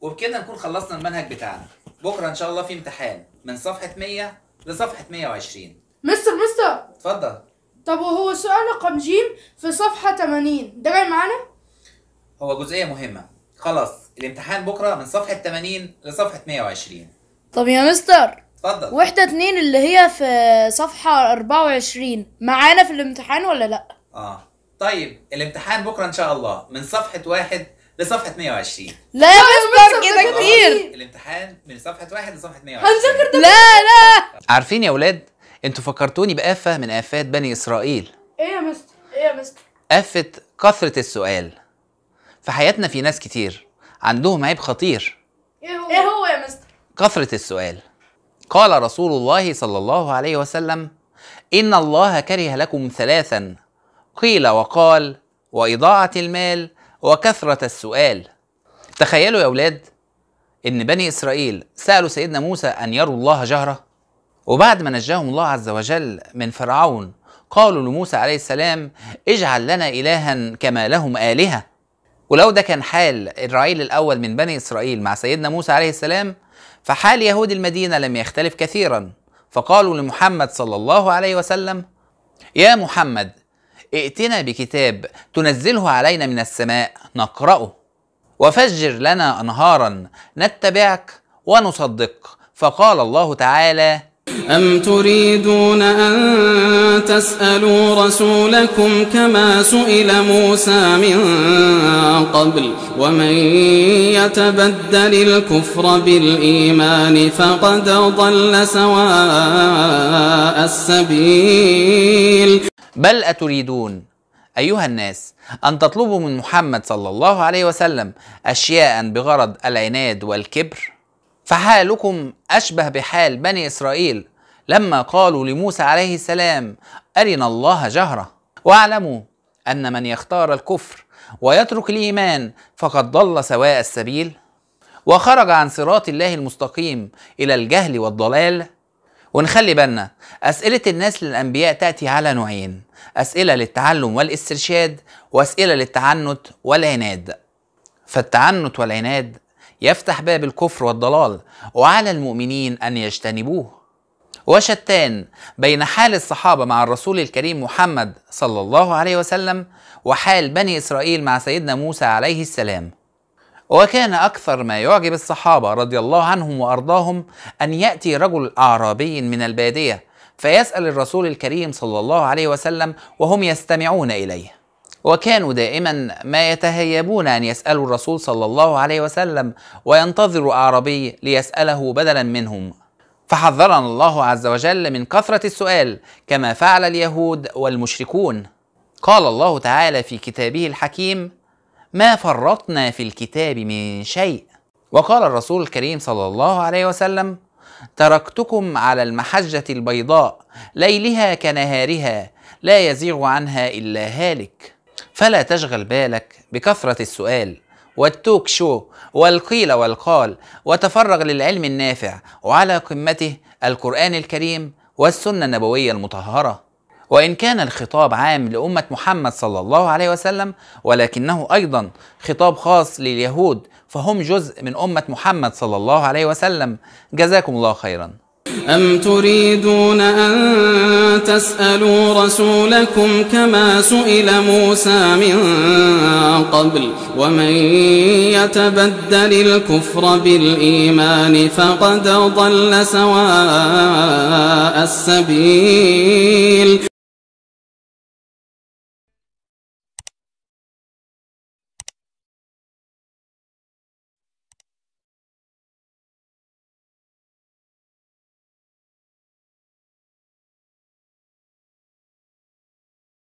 وبكده نكون خلصنا المنهج بتاعنا بكره ان شاء الله في امتحان من صفحه 100 لصفحه 120 مستر مستر اتفضل طب وهو سؤال رقم ج في صفحه 80 ده جاي معانا هو جزئيه مهمه خلاص الامتحان بكره من صفحه 80 لصفحه 120 طب يا مستر اتفضل وحده 2 اللي هي في صفحه 24 معانا في الامتحان ولا لا اه طيب الامتحان بكره ان شاء الله من صفحه 1 لصفحه 120 لا يا مستر كده كتير إيه؟ الامتحان من صفحه واحد لصفحه 120 هنذاكر ده لا لا عارفين يا ولاد انتوا فكرتوني بآفة من آفات بني إسرائيل ايه يا مستر ايه يا مستر آفة كثرة السؤال في حياتنا في ناس كتير عندهم عيب خطير ايه هو ايه هو يا مستر كثرة السؤال قال رسول الله صلى الله عليه وسلم إن الله كره لكم ثلاثا قيل وقال وإضاعة المال وكثرة السؤال تخيلوا يا أولاد إن بني إسرائيل سألوا سيدنا موسى أن يروا الله جهرة وبعد ما نجاهم الله عز وجل من فرعون قالوا لموسى عليه السلام اجعل لنا إلها كما لهم آلهة ولو ده كان حال الرعيل الأول من بني إسرائيل مع سيدنا موسى عليه السلام فحال يهود المدينة لم يختلف كثيرا فقالوا لمحمد صلى الله عليه وسلم يا محمد ائتنا بكتاب تنزله علينا من السماء نقرأه وفجر لنا انهارا نتبعك ونصدق فقال الله تعالى أم تريدون أن تسألوا رسولكم كما سئل موسى من قبل ومن يتبدل الكفر بالإيمان فقد ضل سواء السبيل بل أتريدون أيها الناس أن تطلبوا من محمد صلى الله عليه وسلم أشياء بغرض العناد والكبر فحالكم أشبه بحال بني إسرائيل لما قالوا لموسى عليه السلام أرنا الله جهرة واعلموا أن من يختار الكفر ويترك الإيمان فقد ضل سواء السبيل وخرج عن صراط الله المستقيم إلى الجهل والضلال ونخلي بالنا أسئلة الناس للأنبياء تأتي على نوعين أسئلة للتعلم والاسترشاد وأسئلة للتعنت والعناد فالتعنت والعناد يفتح باب الكفر والضلال وعلى المؤمنين أن يجتنبوه وشتان بين حال الصحابة مع الرسول الكريم محمد صلى الله عليه وسلم وحال بني إسرائيل مع سيدنا موسى عليه السلام وكان أكثر ما يعجب الصحابة رضي الله عنهم وأرضاهم أن يأتي رجل أعرابي من البادية فيسأل الرسول الكريم صلى الله عليه وسلم وهم يستمعون إليه وكانوا دائما ما يتهيبون أن يسألوا الرسول صلى الله عليه وسلم وينتظر أعرابي ليسأله بدلا منهم فحذرنا الله عز وجل من كثرة السؤال كما فعل اليهود والمشركون قال الله تعالى في كتابه الحكيم ما فرطنا في الكتاب من شيء وقال الرسول الكريم صلى الله عليه وسلم تركتكم على المحجة البيضاء ليلها كنهارها لا يزيغ عنها إلا هالك فلا تشغل بالك بكثرة السؤال والتوك شو والقيل والقال وتفرغ للعلم النافع وعلى قمته القرآن الكريم والسنة النبوية المطهرة وإن كان الخطاب عام لأمة محمد صلى الله عليه وسلم ولكنه أيضا خطاب خاص لليهود فهم جزء من أمة محمد صلى الله عليه وسلم جزاكم الله خيرا أم تريدون أن تسألوا رسولكم كما سئل موسى من قبل ومن يتبدل الكفر بالإيمان فقد ضل سواء السبيل